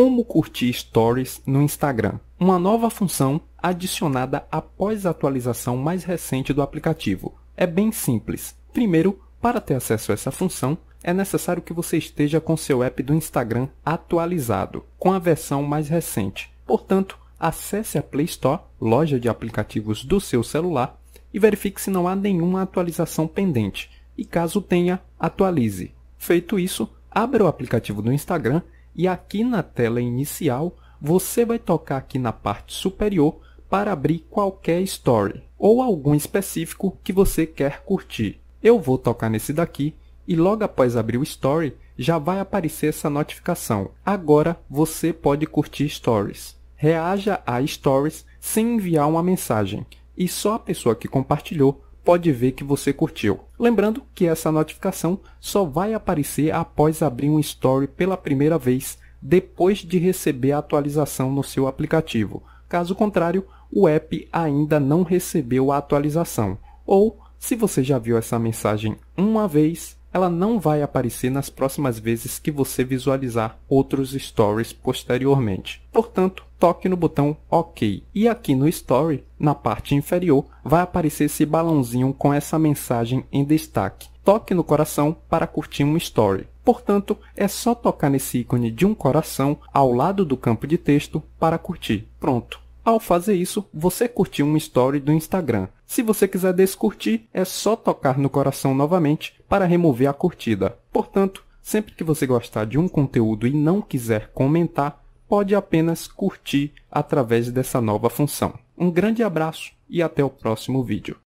Como curtir stories no Instagram? Uma nova função adicionada após a atualização mais recente do aplicativo. É bem simples. Primeiro, para ter acesso a essa função, é necessário que você esteja com seu app do Instagram atualizado, com a versão mais recente. Portanto, acesse a Play Store, loja de aplicativos do seu celular, e verifique se não há nenhuma atualização pendente. E caso tenha, atualize. Feito isso, abra o aplicativo do Instagram e aqui na tela inicial você vai tocar aqui na parte superior para abrir qualquer story ou algum específico que você quer curtir. Eu vou tocar nesse daqui e logo após abrir o story já vai aparecer essa notificação. Agora você pode curtir stories. Reaja a stories sem enviar uma mensagem e só a pessoa que compartilhou pode ver que você curtiu. Lembrando que essa notificação só vai aparecer após abrir um story pela primeira vez, depois de receber a atualização no seu aplicativo. Caso contrário, o app ainda não recebeu a atualização. Ou, se você já viu essa mensagem uma vez, ela não vai aparecer nas próximas vezes que você visualizar outros stories posteriormente. Portanto, toque no botão OK. E aqui no Story, na parte inferior, vai aparecer esse balãozinho com essa mensagem em destaque. Toque no coração para curtir um Story. Portanto, é só tocar nesse ícone de um coração ao lado do campo de texto para curtir. Pronto ao fazer isso, você curtiu um story do Instagram. Se você quiser descurtir, é só tocar no coração novamente para remover a curtida. Portanto, sempre que você gostar de um conteúdo e não quiser comentar, pode apenas curtir através dessa nova função. Um grande abraço e até o próximo vídeo.